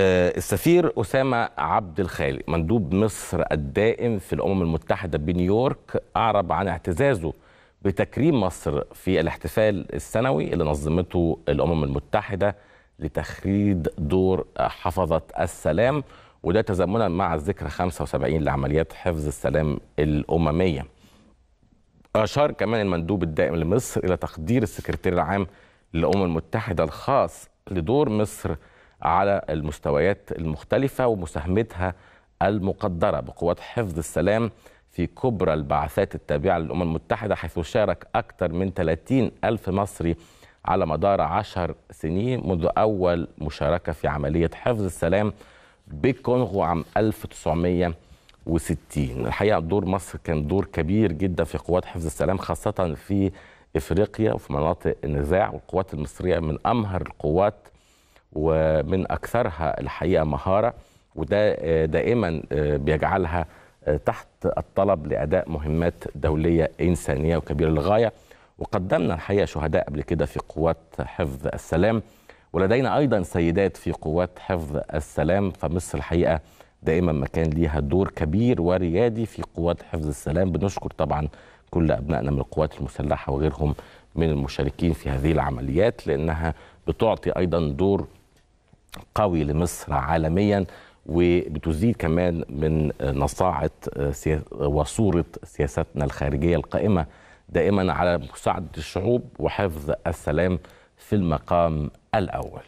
آه، السفير أسامة عبد الخالق مندوب مصر الدائم في الأمم المتحدة بنيويورك أعرب عن اعتزازه بتكريم مصر في الاحتفال السنوي اللي نظمته الأمم المتحدة لتخريد دور حفظة السلام وده تزامنا مع الذكرى 75 لعمليات حفظ السلام الأممية أشار كمان المندوب الدائم لمصر إلى تقدير السكرتير العام للأمم المتحدة الخاص لدور مصر على المستويات المختلفة ومساهمتها المقدرة بقوات حفظ السلام في كبرى البعثات التابعة للأمم المتحدة حيث شارك أكثر من 30 ألف مصري على مدار عشر سنين منذ أول مشاركة في عملية حفظ السلام بالكونغو عام 1960 الحقيقة دور مصر كان دور كبير جدا في قوات حفظ السلام خاصة في إفريقيا وفي مناطق النزاع والقوات المصرية من أمهر القوات ومن اكثرها الحقيقه مهاره وده آه، دائما آه، بيجعلها آه، تحت الطلب لاداء مهمات دوليه انسانيه وكبيره للغايه وقدمنا الحقيقه شهداء قبل كده في قوات حفظ السلام ولدينا ايضا سيدات في قوات حفظ السلام فمصر الحقيقه دائما ما كان ليها دور كبير وريادي في قوات حفظ السلام بنشكر طبعا كل ابنائنا من القوات المسلحه وغيرهم من المشاركين في هذه العمليات لانها بتعطي ايضا دور قوي لمصر عالميا وبتزيد كمان من نصاعة وصورة سياستنا الخارجية القائمة دائما على مساعدة الشعوب وحفظ السلام في المقام الأول